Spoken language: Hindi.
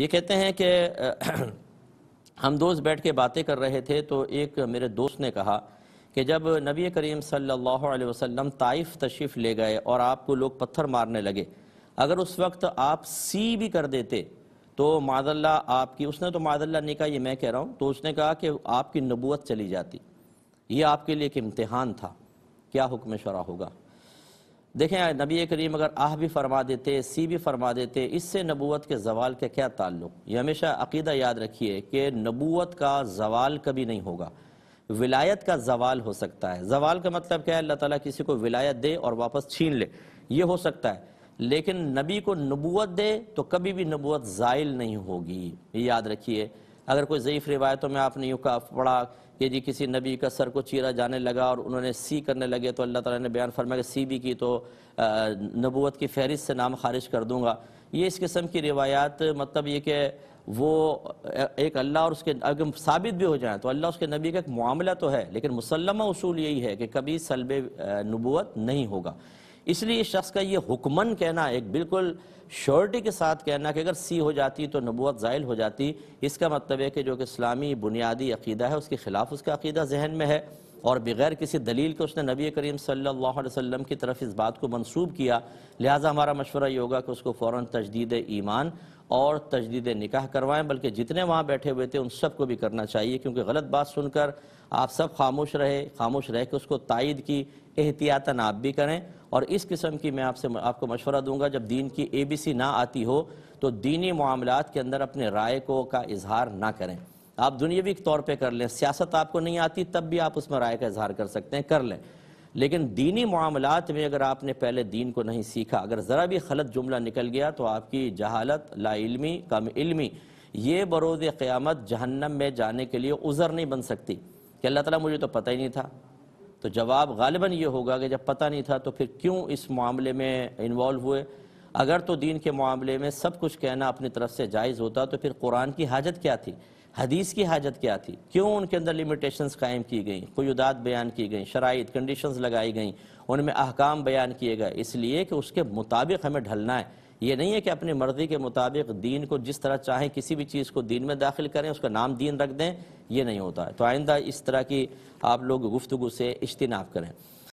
ये कहते हैं कि हम दोस्त बैठ के बातें कर रहे थे तो एक मेरे दोस्त ने कहा कि जब नबी करीम सल्लल्लाहु अलैहि वसल्लम ताइफ तशरीफ़ ले गए और आपको लोग पत्थर मारने लगे अगर उस वक्त आप सी भी कर देते तो मादल्ला आपकी उसने तो मादल्ला नहीं कहा ये मैं कह रहा हूँ तो उसने कहा कि आपकी नबूत चली जाती ये आपके लिए एक इम्तहान था क्या हुक्म शरा होगा देखें नबी करीम अगर आह भी फरमा देते सी भी फरमा देते इससे नबूत के जवाल का क्या ताल्लुक ये हमेशा अकीदा याद रखिए कि नबूत का जवाल कभी नहीं होगा विलायत का जवाल हो सकता है जवाल का मतलब क्या है अल्लाह ताला किसी को विलायत दे और वापस छीन ले ये हो सकता है लेकिन नबी को नबूत दे तो कभी भी नबूत ज़ायल नहीं होगी ये याद रखिए अगर कोई ज़यीफ़ रिवायतों में आपने यूँ का पढ़ा कि जी किसी नबी का सर को चीरा जाने लगा और उन्होंने सी करने लगे तो अल्लाह ताला ने बयान फरमाया कि सी भी की तो नबूत की फहरिस्त से नाम खारिज कर दूँगा ये इस किस्म की रिवायात मतलब ये कि वो एक अल्लाह और उसके अगर साबित भी हो जाए तो अल्लाह उसके नबी का एक मामला तो है लेकिन मुसलमा उसूल यही है कि कभी सलब नबूत नहीं होगा इसलिए इस शख्स का ये हुक्मन कहना एक बिल्कुल श्योरिटी के साथ कहना कि अगर सी हो जाती तो नबूत ज़ाइल हो जाती इसका मतलब है कि जो कि इस्लामी बुनियादी अकीदा है उसके ख़िलाफ़ उसका अकीदा जहन में है और बग़ैर किसी दलील के उसने नबी करीम सल्लल्लाहु अलैहि वसल्लम की तरफ इस बात को मंसूब किया लिहाजा हमारा मशवरा ये होगा कि उसको फ़ौर तजदीद ईमान और तजदीद निकाह करवाएं बल्कि जितने वहाँ बैठे हुए थे उन सब को भी करना चाहिए क्योंकि गलत बात सुनकर आप सब खामोश रहे खामोश रह के उसको तायद की एहतियातन आप भी करें और इस किस्म की मैं आपसे आपको मशवरा दूंगा जब दीन की ए बी सी ना आती हो तो दीनी मामला के अंदर अपने राय को का इजहार ना करें आप दुनियावी तौर पर कर लें सियासत आपको नहीं आती तब भी आप उसमें राय का इजहार कर सकते हैं कर लें लेकिन दीनी मामलात में अगर आपने पहले दीन को नहीं सीखा अगर ज़रा भी गलत जुमला निकल गया तो आपकी जहालत लाइलमी कम इल्मी ये बरोज़ क़्यामत जहन्नम में जाने के लिए उज़र नहीं बन सकती कि अल्लाह ताला मुझे तो पता ही नहीं था तो जवाब गालिबा ये होगा कि जब पता नहीं था तो फिर क्यों इस मामले में इन्वॉल्व हुए अगर तो दीन के मामले में सब कुछ कहना अपनी तरफ से जायज़ होता तो फिर कुरान की हाजत क्या थी हदीस की हाजत क्या थी क्यों उनके अंदर लिमिटेशंस कायम की गई क़युदात बयान की गई शराइ कंडीशंस लगाई गई उनमें अहकाम बयान किए गए इसलिए कि उसके मुताबिक हमें ढलना है ये नहीं है कि अपनी मर्जी के मुताबिक दीन को जिस तरह चाहें किसी भी चीज़ को दीन में दाखिल करें उसका नाम दीन रख दें ये नहीं होता है तो आइंदा इस तरह की आप लोग गुफ्तु से इज्तनाब करें